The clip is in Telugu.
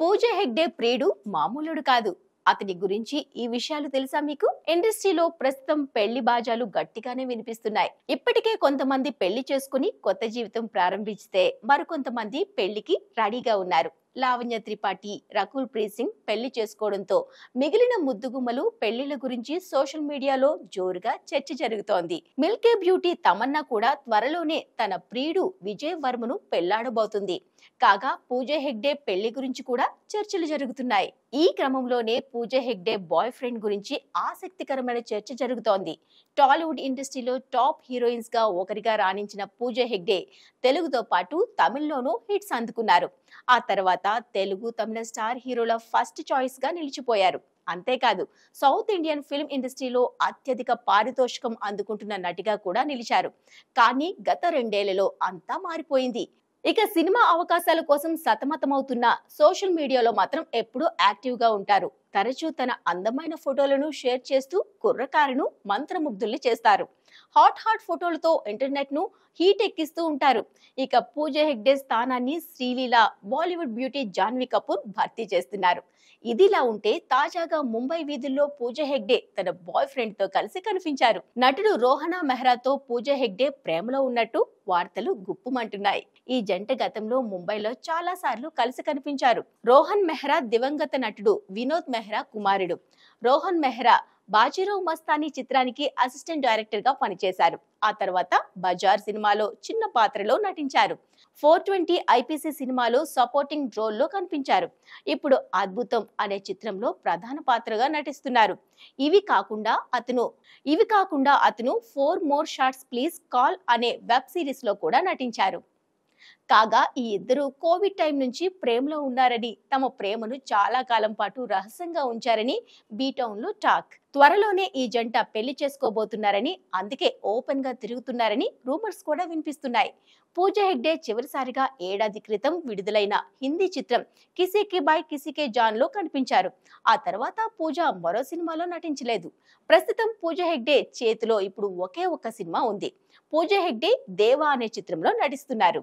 పూజ హెగ్డే ప్రియుడు మామూలుడు కాదు అతని గురించి ఈ విషయాలు తెలుసా మీకు ఇండస్ట్రీలో ప్రస్తుతం పెళ్లి బాజాలు గట్టిగానే వినిపిస్తున్నాయి ఇప్పటికే కొంతమంది పెళ్లి చేసుకుని కొత్త జీవితం ప్రారంభించితే మరికొంతమంది పెళ్లికి రెడీగా ఉన్నారు లావణ్య త్రిపాఠి రకుల్ ప్రీత్ సింగ్ పెళ్లి చేసుకోవడంతో మిగిలిన ముద్దుగుమ్మలు పెళ్లిళ్ల గురించి సోషల్ మీడియాలో జోరుగా చర్చ జరుగుతోంది మిల్కే బ్యూటీ తమన్నా కూడా త్వరలోనే తన ప్రియుడు విజయ్ వర్మను పెళ్లాడబోతుంది కాగా పూజ హెగ్డే పెళ్లి గురించి కూడా చర్చలు జరుగుతున్నాయి ఈ క్రమంలోనే పూజ హెగ్డే బాయ్ ఫ్రెండ్ గురించి ఆసక్తికరమైన చర్చ జరుగుతోంది టాలీవుడ్ ఇండస్ట్రీలో టాప్ హీరోయిన్స్ గా ఒకరిగా రాణించిన పూజ హెగ్డే తెలుగుతో పాటు తమిళ్లోనూ హిట్స్ అందుకున్నారు ఆ తర్వాత తెలుగు తమిళ స్టార్ హీరోల ఫస్ట్ చాయిస్ గా నిలిచిపోయారు అంతేకాదు సౌత్ ఇండియన్ ఫిల్మ్ ఇండస్ట్రీలో అత్యధిక పారితోషికం అందుకుంటున్న నటిగా కూడా నిలిచారు కానీ గత రెండేళ్లలో అంతా మారిపోయింది ఇక సినిమా అవకాశాల కోసం సతమతమవుతున్న సోషల్ మీడియాలో మాత్రం ఎప్పుడూ యాక్టివ్గా ఉంటారు తరచూ తన అందమైన ఫోటోలను షేర్ చేస్తూ కుర్రకారును మంత్రముగ్ధుల్ని చేస్తారు హాట్ హాట్ ఫోటోలతో ఇంటర్నెట్ ను హీట్ ఎక్కిస్తూ ఉంటారు ఇక పూజ హెగ్డే స్థానాన్ని శ్రీలీల బాలీవుడ్ బ్యూటీ జాన్వీ కపూర్ భర్తీ చేస్తున్నారు ఇదిలా ఉంటే తాజాగా ముంబై వీధుల్లో పూజ హెగ్డే తన బాయ్ ఫ్రెండ్ తో కలిసి కనిపించారు నటుడు రోహనా మెహ్రాతో పూజ హెగ్డే ప్రేమలో ఉన్నట్టు వార్తలు గుప్పుమంటున్నాయి ఈ జంట గతంలో ముంబైలో చాలా సార్లు కలిసి కనిపించారు రోహన్ మెహ్రా దివంగత నటుడు వినోద్ మెహ్రా మెహ్రా కుమారుడు రోహన్ మెహ్రా బాజీరావు మస్తానీ చిత్రానికి అసిస్టెంట్ డైరెక్టర్ గా పనిచేశారు ఆ తర్వాత బజార్ సినిమాలో చిన్న పాత్రలో నటించారు ఫోర్ ట్వంటీ ఐపీసీ సినిమాలో సపోర్టింగ్ రోల్లో కనిపించారు ఇప్పుడు అద్భుతం అనే చిత్రంలో ప్రధాన పాత్రగా నటిస్తున్నారు ఇవి కాకుండా అతను ఇవి కాకుండా అతను four more shots please call అనే వెబ్ సిరీస్ లో కూడా నటించారు కాగా ఈ ఇద్దరు కోవిడ్ టైం నుంచి ప్రేమలో ఉన్నారని తమ ప్రేమను చాలా కాలం పాటు రహస్యంగా ఉంచారని బీటౌన్లో టాక్ త్వరలోనే ఈ జంట పెళ్లి చేసుకోబోతున్నారని అందుకే ఓపెన్ గా తిరుగుతున్నారని రూమర్స్ కూడా వినిపిస్తున్నాయి పూజ హెగ్డే చివరిసారిగా ఏడాది క్రితం విడుదలైన హిందీ చిత్రం కిసీకి బాయ్ కిసీకే జాన్ లో కనిపించారు ఆ తర్వాత పూజ మరో సినిమాలో నటించలేదు ప్రస్తుతం పూజ హెగ్డే చేతిలో ఇప్పుడు ఒకే ఒక సినిమా ఉంది పూజ హెగ్డే దేవా అనే చిత్రంలో నటిస్తున్నారు